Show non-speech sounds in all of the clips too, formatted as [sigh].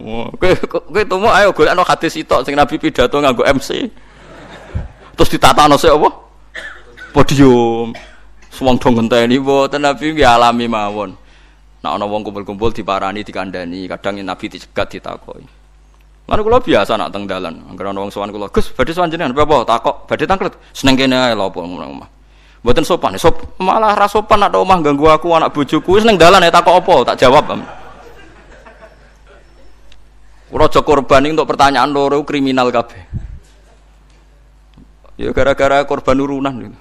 Oh, kowe kowe tumo ayo oh, golekno hadis tok sing Nabi pidato nganggo MC. Terus ditatano sik apa? Podium. Suwang do ngenteni mboten Nabi nggih alami mawon. Nek ana wong kumpul-kumpul diparani dikandani, kadang Nabi dicegat ditakoi. Lan kula biasa nak teng dalan, angger ana wong sowan kula, "Gus, badhe sowan jenengan apa takok, badhe tangklet." Seneng kene ae lho apa ngono omah. Mboten sopan, sop malah ra sopan nak omah ganggu aku anak bojoku, seneng dalan ya takok opo, tak jawab. Am. Kulo aja korban untuk pertanyaan loro kriminal kabeh. Ya gara-gara korban urunan gitu.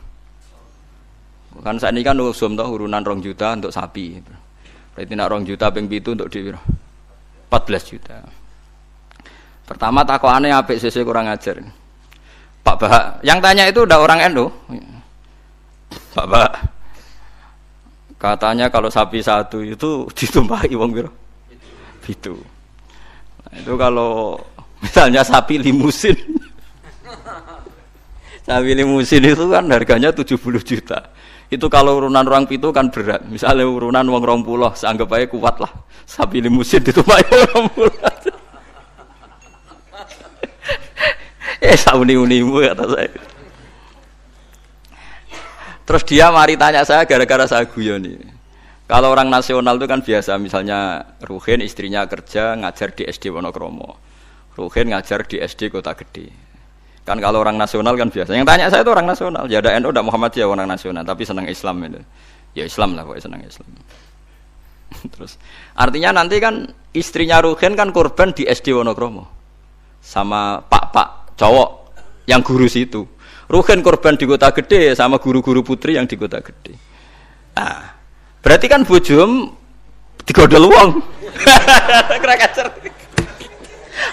Kan saat ini kan usum tau urunan rong juta untuk sapi. Berarti nak rong juta ping itu untuk di 14 juta. Pertama aneh apik sese kurang ajar. Pak Bahak, yang tanya itu udah orang Endo. Pak Bahak. Katanya kalau sapi satu itu [laughs] ditumpahi wong Itu. itu itu kalau misalnya sapi limusin sapi limusin itu kan harganya 70 juta itu kalau urunan orang pitu kan berat misalnya urunan uang rompuloh seanggap aja kuat lah sapi limusin itu mah rompuloh eh sauni unimu kata ya, saya terus dia mari tanya saya gara-gara saya guyon ini kalau orang nasional itu kan biasa, misalnya Ruhin istrinya kerja ngajar di SD Wonokromo, Ruhin ngajar di SD Kota Gede. Kan kalau orang nasional kan biasa. Yang tanya saya itu orang nasional, ya ada NU, ada Muhammad ya orang nasional, tapi senang Islam itu. Ya Islam lah pokoknya senang Islam. [laughs] Terus artinya nanti kan istrinya Ruhin kan korban di SD Wonokromo sama pak-pak cowok yang guru situ. Ruhin korban di kota gede sama guru-guru putri yang di kota gede. Ah, Berarti kan bujum digodol wong. [laughs]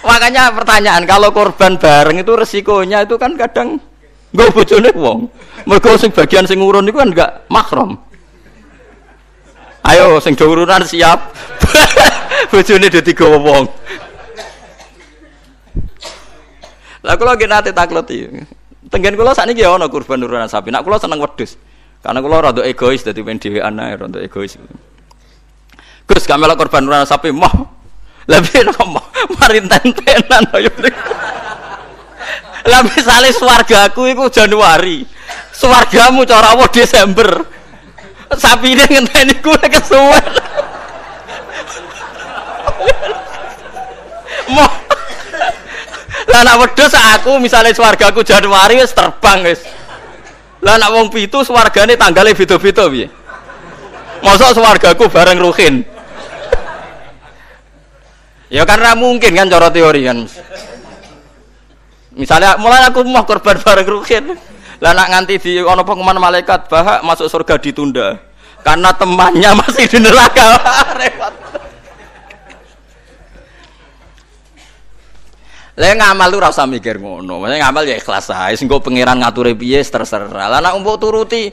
Makanya pertanyaan kalau korban bareng itu resikonya itu kan kadang nggak nih wong. mereka sing bagian sing urun itu kan enggak makrom. Ayo sing urunan siap. bujum nih tiga wong. Lah kula nanti nate takleti. Tenggen saat ini ya ono kurban urunan sapi. Nak kalau seneng wedus karena kalau rada egois jadi pengen dewi anak rada egois. Gus kami lah korban rana sapi mah. Lebih [laughs] piye marin mari ayo deh. Lebih suarga aku itu Januari. Swargamu cara Allah Desember. sapi Sapine ngenteni gue kesuwen. [laughs] Moh. Lah nak wedus aku misalnya swargaku Januari terbang guys lah nak wong pitu swargane tanggale beda-beda piye? Mosok swargaku bareng Ruhin. ya karena mungkin kan cara teori kan. Misalnya mulai aku mau korban bareng Ruhin. Lah nak nganti di ono pengumuman malaikat bahak masuk surga ditunda karena temannya masih di neraka. [laughs] Repot. Lah ngamal lu rasa mikir ngono. Maksudnya ngamal ya ikhlas ae. Sing pangeran ngature piye terserah. Lah nek mbok turuti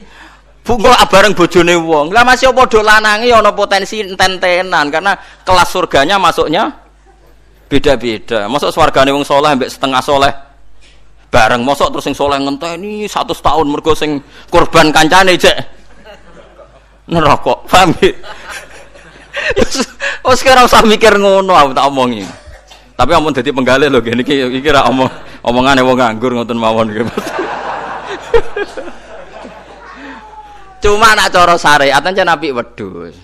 Bungo ah, bareng bojone wong. Lah masih do lanange ana potensi enten-tenan karena kelas surganya masuknya beda-beda. Masuk swargane wong solah ambek setengah solah. bareng mosok terus sing saleh ngenteni 100 tahun mergo sing korban kancane cek neraka. Paham? Wes [laughs] ora usah mikir ngono aku tak omongi. Tapi ampun jadi penggali loh, ini kira kira ra omong omongane wong nganggur ngoten mawon gitu. [laughs] Cuma nak cara syariat ancen nabi wedus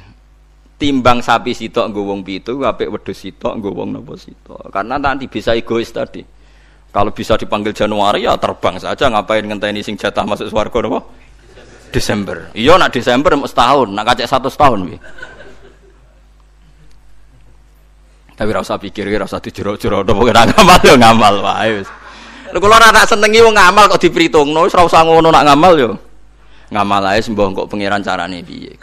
Timbang sapi sitok nggo wong pitu apik wedhus sitok nggo wong sitok. Karena nanti bisa egois tadi. Kalau bisa dipanggil Januari ya terbang saja ngapain ngenteni sing jatah masuk swarga napa? Desember. Iya nak Desember setahun, nak kacek satu setahun bi. Tapi rasa pikir pikir, rasa tujuh curo curo dong bukan ngamal yo ngamal wah wis. lu kalau ora tak senengi wong ngamal kok dipritungno, nois rasa ngono nak ngamal yo. Ngamal ae sembah kok pangeran carane biye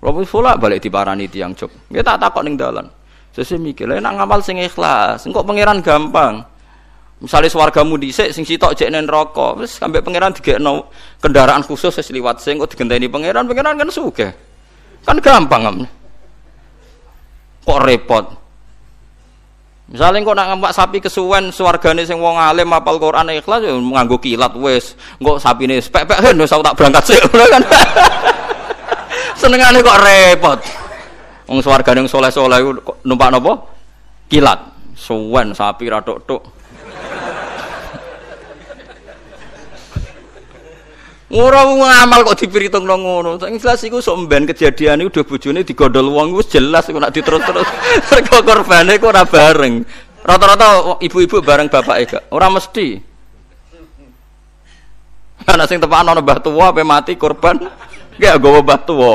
Robot pula balik di itu tiang cok, dia ya, tak kok neng dalan. sesi mikir, lha nak ngamal sing ikhlas, kok pangeran gampang. Misalnya swargamu dhisik sing sitok jek nen rokok, wis sampe pangeran digekno kendaraan khusus wis liwat sing kok digenteni pangeran, pangeran kan suke Kan gampang. amne kok repot misalnya kok nak ngempak sapi kesuwen suargane sing wong alim apal Quran ikhlas ya nganggo kilat wis sapi sapine spek pek nih wis [laughs] tak berangkat sik kan [laughs] senengane kok repot wong suargane soleh-soleh numpak nopo kilat suwen sapi ra tok Ora ngamal kok dipritungno ngono. Sing jelas iku sok mben kejadian iku do bojone digondol wong wis jelas iku nak diterus-terus [laughs] mergo korbane kok ora bareng. Rata-rata ibu-ibu bareng bapake gak. Ora mesti. Ana sing tepakno mbah tuwa ape mati korban gak gowo mbah tuwa.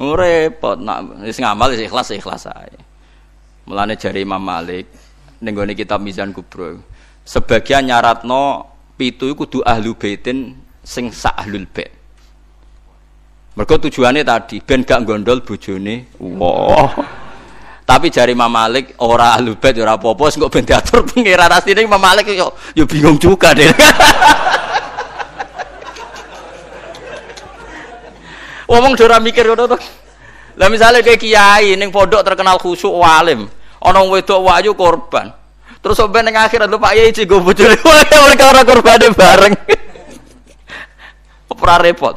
Oh, repot nak wis ngamal wis ikhlas ikhlas ae. Mulane jari Imam Malik ning kitab Mizan Kubra. Sebagian nyaratno pitu kudu ahlu baitin sing sak ahlul bait. Mergo tujuannya tadi ben gak gondol bojone. Wah. Wow. Tapi jari Imam Malik ora ahlul bait ora apa-apa sing kok ben diatur pengira rasine Imam Malik yo yo bingung juga deh. [laughs] Wong ora mikir ngono to. Lah misale kayak kiai ning pondok terkenal khusuk walim, ana wedok wayu korban. Terus sampai neng akhirat lu Pak Yai cigo bojone oleh ora korbane bareng ora repot.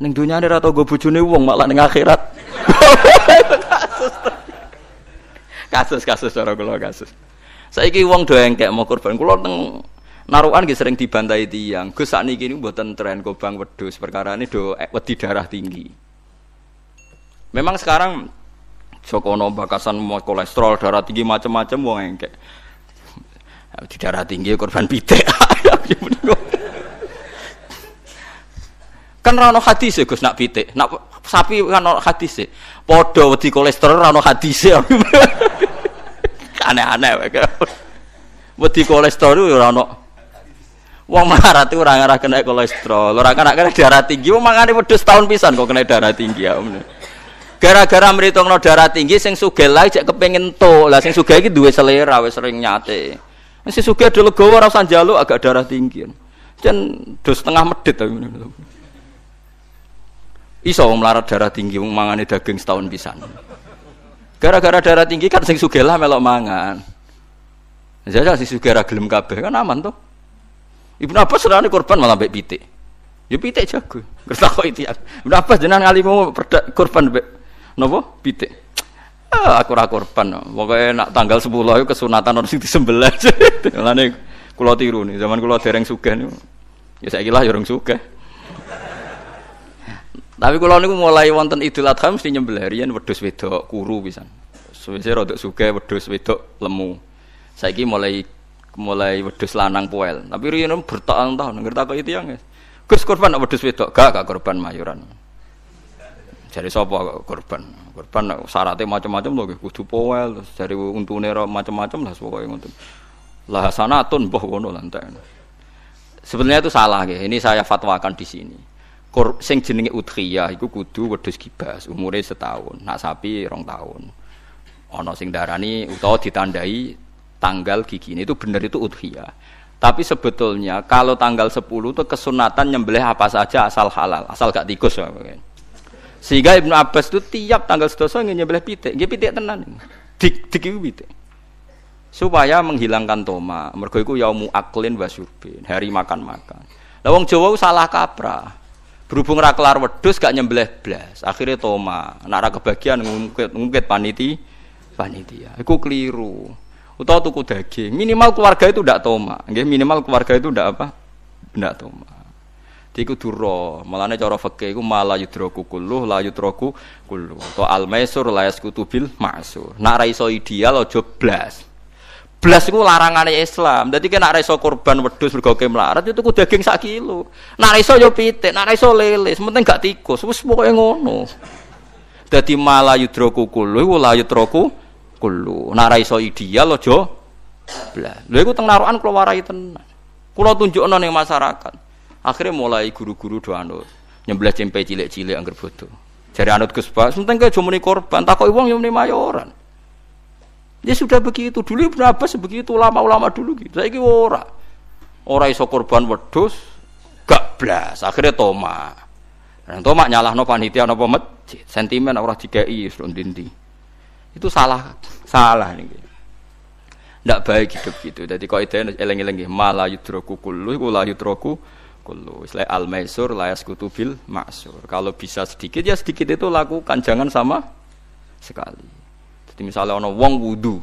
Ning dunia ora tau gue bujuni wong malah ning akhirat. kasus. [laughs] Kasus kasus cara kula kasus. Saiki wong do kayak mau kurban kula teng narukan gue sering dibantai tiang. Gus sakniki niku mboten tren kobang wedus perkara ini do eh, wedi darah tinggi. Memang sekarang Jokono bakasan mau kolesterol darah tinggi macam-macam wong kayak Di darah tinggi ya korban pitik. [laughs] Ya, Kan rano hati sih e, Gus nak pitik, nak sapi kan rano hati sih. E. Podo di kolesterol rano hati e. sih. [laughs] Aneh-aneh wae. Wedi kolesterol ora rano Wong melarat itu orang arah kena kolesterol, orang kena kena darah tinggi, wong mangane wedhus tahun pisan kok kena darah tinggi ya. Gara-gara mritungno darah tinggi sing sugih lae cek kepengin to Lah sing sugih iki duwe selera wis sering nyate. Wis sugih dulu legowo ora usah njaluk agak darah tinggi. Jan do setengah medit to. Ya, Iso wong melarat darah tinggi wong mangane daging setahun pisan. Gara-gara darah tinggi kan sing sugih lah melok mangan. jadi ya, ya, sing sugih ra gelem kabeh kan aman tuh. Ibnu Abbas serane korban malah mbek pitik. Ya pitik jago. kok itu. Ibnu Abbas jenengan ngalimu korban mbek nopo? Pitik. Ah, aku ora korban. Pokoke nak tanggal 10 iku kesunatan orang sing disembelih. [laughs] Lane kula tiru nih, zaman kula dereng sugih niku. Ya saiki lah ya urung sugih. Tapi kalau niku mulai wonten Idul Adha mesti nyembelih riyen wedhus wedok kuru pisan. Suwise rodok sugih wedhus wedok lemu. Saiki mulai mulai wedhus lanang poel. Tapi riyen bertahun-tahun ngertakoki tiyang. Gus korban nak wedhus wedok, gak gak korban mayuran. Jadi sapa korban? Korban syaratnya macam-macam lho kudu poel terus jari untune macam-macam lah pokoke ngoten. Lah sanatun mbah ngono lantai. Sebenarnya itu salah ya. Ini saya fatwakan di sini. Kor, sing jenenge udhiyah iku kudu wedhus kibas, umure setahun, nak sapi rong tahun. Ana sing darani utawa ditandai tanggal gigi ini itu benar itu udhiyah. Tapi sebetulnya kalau tanggal 10 itu kesunatan nyembelih apa saja asal halal, asal gak tikus Sehingga Ibnu Abbas itu tiap tanggal sedoso nyembelih pitik, nggih pitik tenan. Dik dik pitik. Supaya menghilangkan toma. Mergo iku yaumu aklin wa hari makan-makan. Lah wong Jawa salah kaprah. Berhubung ra kelar wedhus gak nyembelih blas. Akhirnya toma, nak ra kebagian ngungkit ngungkit paniti panitia. Iku keliru. Utawa tuku daging. Minimal keluarga itu ndak toma. Nggih, minimal keluarga itu ndak apa? Ndak toma. Iku duro. Malane cara fikih iku mala yudroku kulluh la yudroku kulluh. Atau al maisur la yaskutu bil ma'sur. Nak ra iso ideal aja blas. Belas itu larangan Islam. Jadi kena so korban wedus bergoke melarat itu ku daging sak kilo. Nak raiso yo so nak lele, sementing gak tikus. Wis pokoke ngono. Jadi malah yudroku kulo, wala yudroku kulo. Nak raiso ideal lo jo, belas. iku teng narokan kula warai tenan. kulo tunjuk ning masyarakat. Akhirnya mulai guru-guru doano anut. cempe cilik-cilik angker bodoh. jadi anut kespa Pak, sementing ke jumeni korban, takoki wong yo ni mayoran. Ya sudah begitu. Dulu Ibnu Abbas begitu ulama-ulama dulu gitu. Saiki ora. Ora iso korban wedhus gak blas. Akhirnya toma. Dan toma nyalahno panitia napa masjid. Sentimen ora wis dindi. Itu salah salah niki. Ndak baik hidup gitu. Jadi kok ide eling-eling malah yudroku kullu iku la yudroku kullu. Istilah al maisur la yaskutu maksur. Kalau bisa sedikit ya sedikit itu lakukan jangan sama sekali. Jadi misalnya ono wong wudu,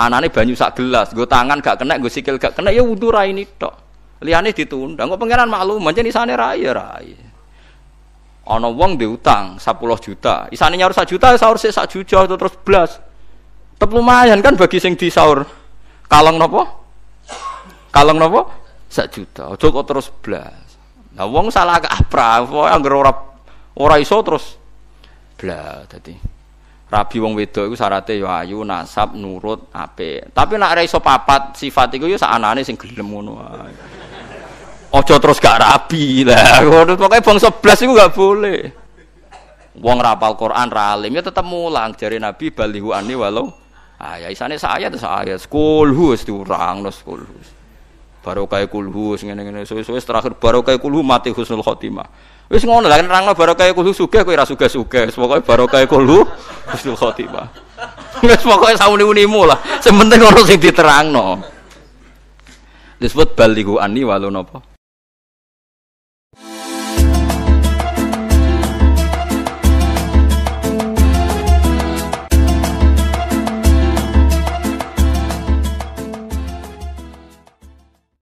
anane banyu sak gelas, gue tangan gak kena, gue sikil gak kena, ya wudu rai ini tok. Liane ditunda, gue pangeran maklum, macam di sana rai ya rai. Ono wong diutang sepuluh juta, isane nyaur sak juta, ya sahur sih sak juta itu terus belas. Tep lumayan kan bagi sing saur, Kalong nopo? Kalong nopo? Sak juta. Ojo kok terus belas. Nah wong salah apa, ah, wong anggerorap ora ora iso terus blas tadi. Rabi wong wedok iku syaraté ya ayu, nasab, nurut, apik. Tapi nek ora iso papat sifat iku ya sak anane sing gelem ngono wae. Aja terus gak rabi lah. [laughs] Ngono pokoke bangsa blas iku gak boleh. Wong rapal Quran, ra alim ya tetep mulang jare Nabi balihu ani walau ayat ah, isane saya ayat sak ayat. hus. wis diurang terus kulhu. Barokah kulhu ngene-ngene suwe-suwe terakhir barokah mati husnul khotimah. Wis ngono lah kan rangno barokah kulo sugih kowe ora sugih-sugih, pokoke barokah kulo husnul khotimah. [laughs] Wis pokoke sauni-unimu lah, sementing ono sing diterangno. Disebut baligu ani walau napa?